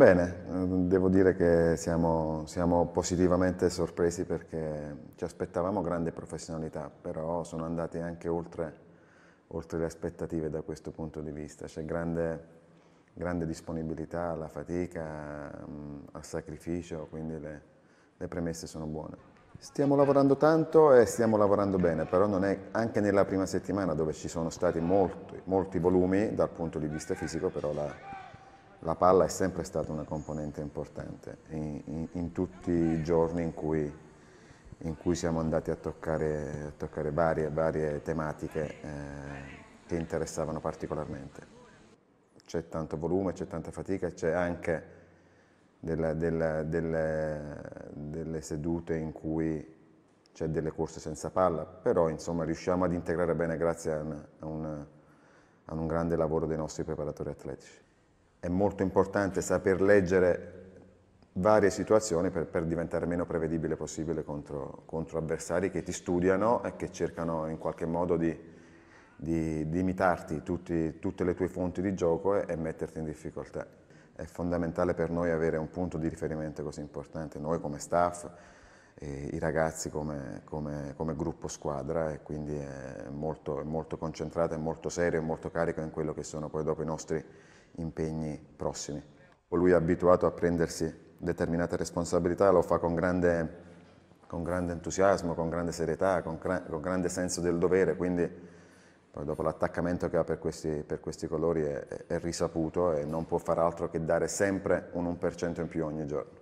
Bene, eh, devo dire che siamo, siamo, positivamente sorpresi perché ci aspettavamo grande professionalità, però sono andati anche oltre, oltre le aspettative da questo punto di vista. C'è grande, grande, disponibilità alla fatica, mm, al sacrificio, quindi le, le premesse sono buone. Stiamo lavorando tanto e stiamo lavorando bene, però non è anche nella prima settimana dove ci sono stati molti, molti volumi dal punto di vista fisico, però la, la palla è sempre stata una componente importante in, in, in tutti i giorni in cui, in cui siamo andati a toccare, a toccare varie, varie, tematiche eh, che interessavano particolarmente. C'è tanto volume, c'è tanta fatica, c'è anche della, della, delle, delle sedute in cui c'è delle corse senza palla, però insomma riusciamo ad integrare bene grazie a, una, a, una, a un grande lavoro dei nostri preparatori atletici è molto importante saper leggere varie situazioni per, per diventare meno prevedibile possibile contro, contro, avversari che ti studiano e che cercano in qualche modo di, di, di imitarti tutti, tutte le tue fonti di gioco e, e metterti in difficoltà. È fondamentale per noi avere un punto di riferimento così importante, noi come staff, i ragazzi come, come, come, gruppo squadra e quindi è molto, molto concentrato, è molto serio, è molto carico in quello che sono poi dopo i nostri impegni prossimi. Lui è abituato a prendersi determinate responsabilità lo fa con grande, con grande, entusiasmo, con grande serietà, con, con, grande senso del dovere, quindi poi dopo l'attaccamento che ha per questi, per questi colori è, è, risaputo e non può far altro che dare sempre un 1% in più ogni giorno.